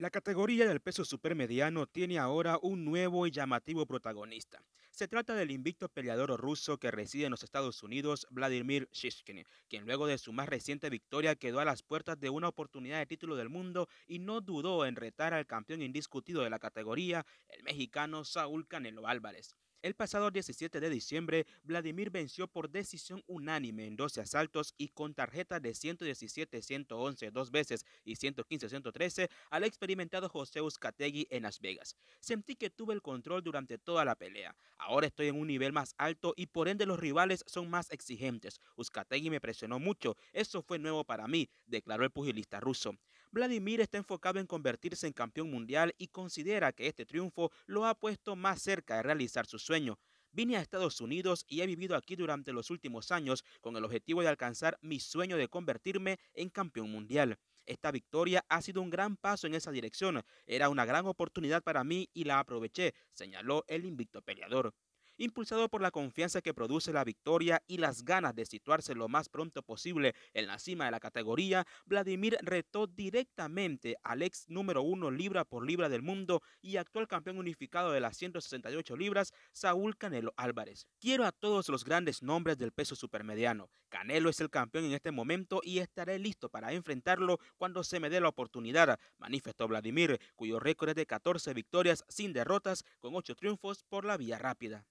La categoría del peso supermediano tiene ahora un nuevo y llamativo protagonista. Se trata del invicto peleador ruso que reside en los Estados Unidos, Vladimir Shishkin, quien luego de su más reciente victoria quedó a las puertas de una oportunidad de título del mundo y no dudó en retar al campeón indiscutido de la categoría, el mexicano Saúl Canelo Álvarez. El pasado 17 de diciembre, Vladimir venció por decisión unánime en 12 asaltos y con tarjeta de 117-111 dos veces y 115-113 al experimentado José Uzcategui en Las Vegas. Sentí que tuve el control durante toda la pelea. Ahora estoy en un nivel más alto y por ende los rivales son más exigentes. Uzcategui me presionó mucho, eso fue nuevo para mí, declaró el pugilista ruso. Vladimir está enfocado en convertirse en campeón mundial y considera que este triunfo lo ha puesto más cerca de realizar su sueño. Vine a Estados Unidos y he vivido aquí durante los últimos años con el objetivo de alcanzar mi sueño de convertirme en campeón mundial. Esta victoria ha sido un gran paso en esa dirección. Era una gran oportunidad para mí y la aproveché, señaló el invicto peleador impulsado por la confianza que produce la victoria y las ganas de situarse lo más pronto posible en la cima de la categoría, Vladimir retó directamente al ex número uno libra por libra del mundo y actual campeón unificado de las 168 libras, Saúl Canelo Álvarez. Quiero a todos los grandes nombres del peso supermediano. Canelo es el campeón en este momento y estaré listo para enfrentarlo cuando se me dé la oportunidad, manifestó Vladimir, cuyo récord es de 14 victorias sin derrotas con 8 triunfos por la vía rápida.